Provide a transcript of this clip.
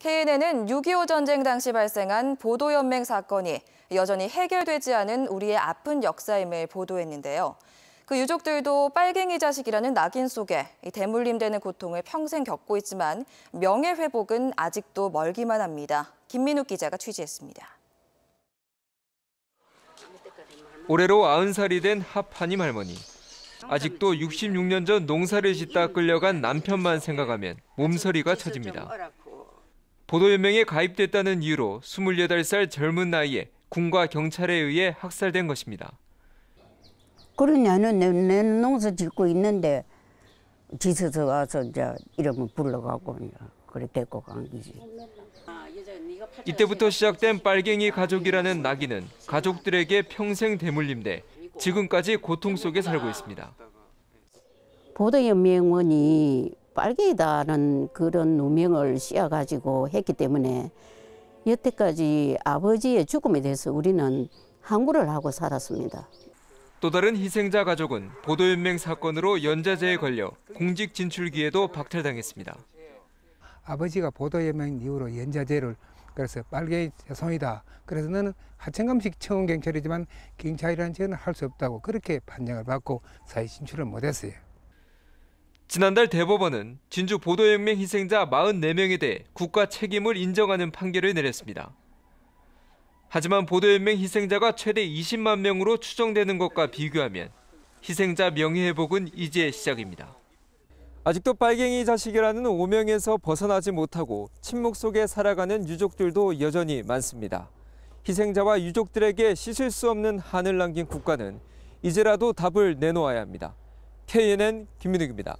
KNN은 6.25 전쟁 당시 발생한 보도연맹 사건이 여전히 해결되지 않은 우리의 아픈 역사임을 보도했는데요. 그 유족들도 빨갱이 자식이라는 낙인 속에 대물림되는 고통을 평생 겪고 있지만 명예회복은 아직도 멀기만 합니다. 김민욱 기자가 취재했습니다. 올해로 90살이 된 하파님 할머니. 아직도 66년 전 농사를 짓다 끌려간 남편만 생각하면 몸서리가 처집니다 보도연맹에 가입됐다는 이유로 28살 젊은 나이에 군과 경찰에 의해 학살된 것입니다. 그러냐는 내, 내 농사 짓고 있는데 지서서 와서 이제 이러면 불러가고 그래 데리고 간 거지. 이때부터 시작된 빨갱이 가족이라는 낙인은 가족들에게 평생 대물림돼 지금까지 고통 속에 살고 있습니다. 보도연맹원이 빨갱이다는 그런 누명을 씌워가지고 했기 때문에 여태까지 아버지의 죽음에 대해서 우리는 항구를 하고 살았습니다. 또 다른 희생자 가족은 보도연맹 사건으로 연좌제에 걸려 공직 진출기에도 박탈당했습니다. 아버지가 보도연맹 이후로 연좌제를 그래서 빨갱이 죄송이다. 그래서 너는 하천감식 청원 경찰이지만 경찰이라는 죄는 할 수 없다고 그렇게 판정을 받고 사회 진출을 못했어요. 지난달 대법원은 진주 보도혁명 희생자 44명에 대해 국가 책임을 인정하는 판결을 내렸습니다. 하지만 보도연맹 희생자가 최대 20만 명으로 추정되는 것과 비교하면 희생자 명예회복은 이제 시작입니다. 아직도 빨갱이 자식이라는 오명에서 벗어나지 못하고 침묵 속에 살아가는 유족들도 여전히 많습니다. 희생자와 유족들에게 씻을 수 없는 한을 남긴 국가는 이제라도 답을 내놓아야 합니다. KNN 김민욱입니다.